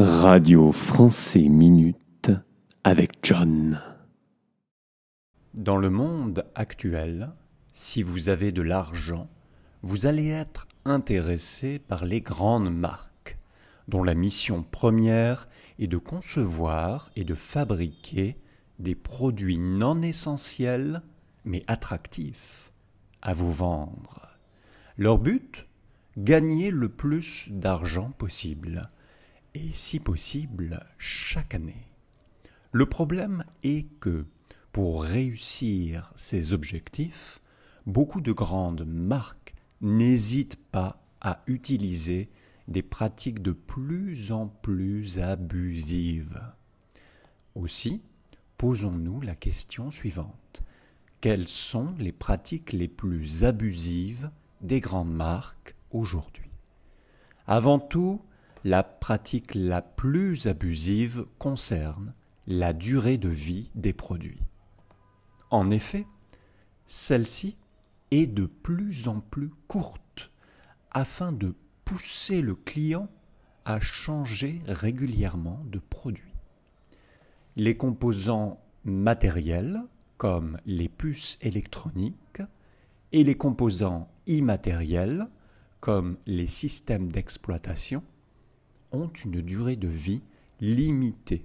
Radio Français Minute avec John. Dans le monde actuel, si vous avez de l'argent, vous allez être intéressé par les grandes marques, dont la mission première est de concevoir et de fabriquer des produits non essentiels, mais attractifs, à vous vendre. Leur but Gagner le plus d'argent possible si possible chaque année. Le problème est que pour réussir ces objectifs, beaucoup de grandes marques n'hésitent pas à utiliser des pratiques de plus en plus abusives. Aussi, posons-nous la question suivante. Quelles sont les pratiques les plus abusives des grandes marques aujourd'hui Avant tout, la pratique la plus abusive concerne la durée de vie des produits. En effet, celle-ci est de plus en plus courte afin de pousser le client à changer régulièrement de produit. Les composants matériels, comme les puces électroniques, et les composants immatériels, comme les systèmes d'exploitation, ont une durée de vie limitée.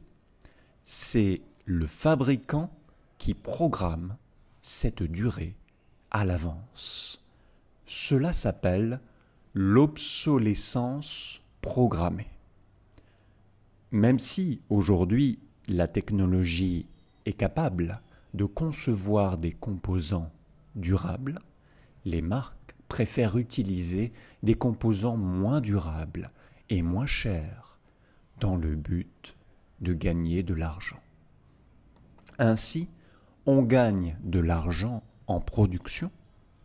C'est le fabricant qui programme cette durée à l'avance. Cela s'appelle l'obsolescence programmée. Même si aujourd'hui la technologie est capable de concevoir des composants durables, les marques préfèrent utiliser des composants moins durables, moins cher dans le but de gagner de l'argent. Ainsi, on gagne de l'argent en production,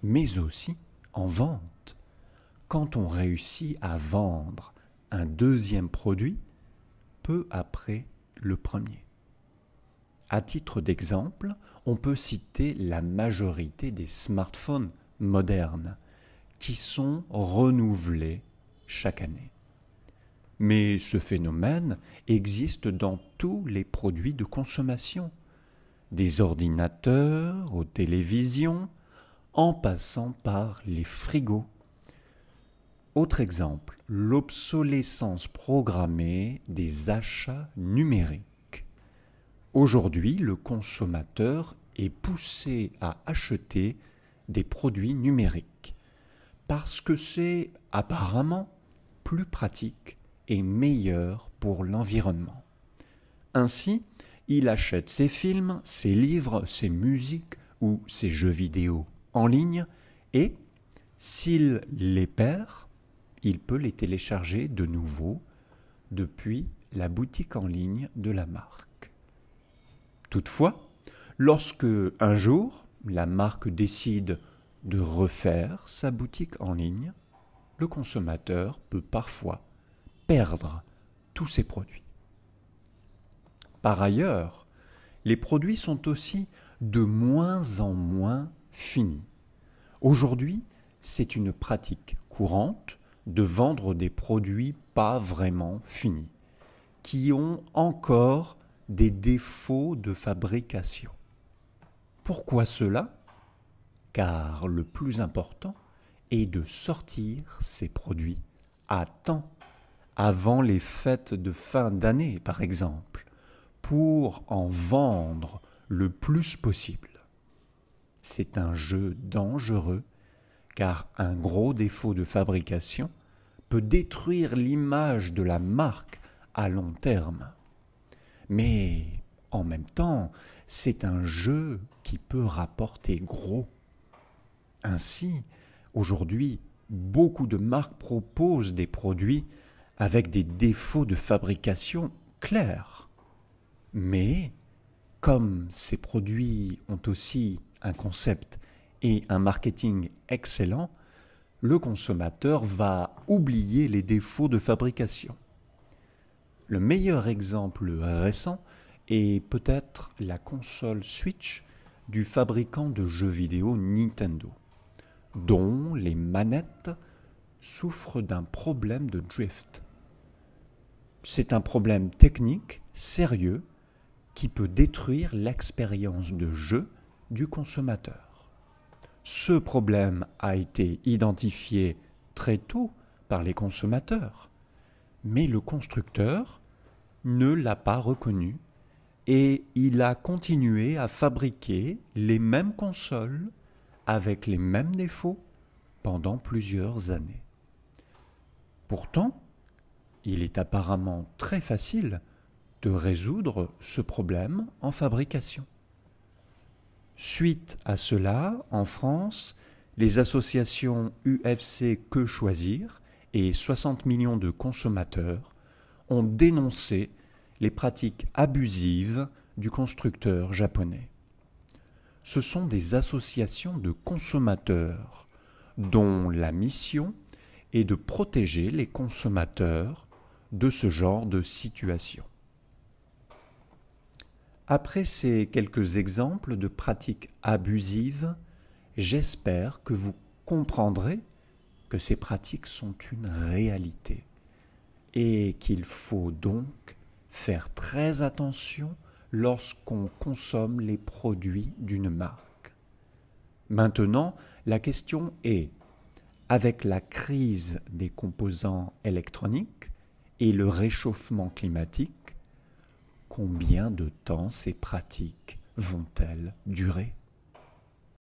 mais aussi en vente. Quand on réussit à vendre un deuxième produit peu après le premier. À titre d'exemple, on peut citer la majorité des smartphones modernes qui sont renouvelés chaque année. Mais ce phénomène existe dans tous les produits de consommation, des ordinateurs aux télévisions, en passant par les frigos. Autre exemple, l'obsolescence programmée des achats numériques. Aujourd'hui, le consommateur est poussé à acheter des produits numériques parce que c'est apparemment plus pratique est meilleur pour l'environnement. Ainsi, il achète ses films, ses livres, ses musiques ou ses jeux vidéo en ligne et, s'il les perd, il peut les télécharger de nouveau depuis la boutique en ligne de la marque. Toutefois, lorsque un jour la marque décide de refaire sa boutique en ligne, le consommateur peut parfois perdre tous ces produits. Par ailleurs, les produits sont aussi de moins en moins finis. Aujourd'hui, c'est une pratique courante de vendre des produits pas vraiment finis, qui ont encore des défauts de fabrication. Pourquoi cela Car le plus important est de sortir ces produits à temps avant les fêtes de fin d'année, par exemple, pour en vendre le plus possible. C'est un jeu dangereux, car un gros défaut de fabrication peut détruire l'image de la marque à long terme. Mais en même temps, c'est un jeu qui peut rapporter gros. Ainsi, aujourd'hui, beaucoup de marques proposent des produits avec des défauts de fabrication clairs. Mais comme ces produits ont aussi un concept et un marketing excellent, le consommateur va oublier les défauts de fabrication. Le meilleur exemple récent est peut-être la console Switch du fabricant de jeux vidéo Nintendo, dont les manettes souffrent d'un problème de drift c'est un problème technique sérieux qui peut détruire l'expérience de jeu du consommateur. Ce problème a été identifié très tôt par les consommateurs, mais le constructeur ne l'a pas reconnu et il a continué à fabriquer les mêmes consoles avec les mêmes défauts pendant plusieurs années. Pourtant, il est apparemment très facile de résoudre ce problème en fabrication. Suite à cela, en France, les associations UFC Que Choisir et 60 millions de consommateurs ont dénoncé les pratiques abusives du constructeur japonais. Ce sont des associations de consommateurs dont la mission est de protéger les consommateurs de ce genre de situation. Après ces quelques exemples de pratiques abusives, j'espère que vous comprendrez que ces pratiques sont une réalité et qu'il faut donc faire très attention lorsqu'on consomme les produits d'une marque. Maintenant, la question est, avec la crise des composants électroniques, et le réchauffement climatique, combien de temps ces pratiques vont-elles durer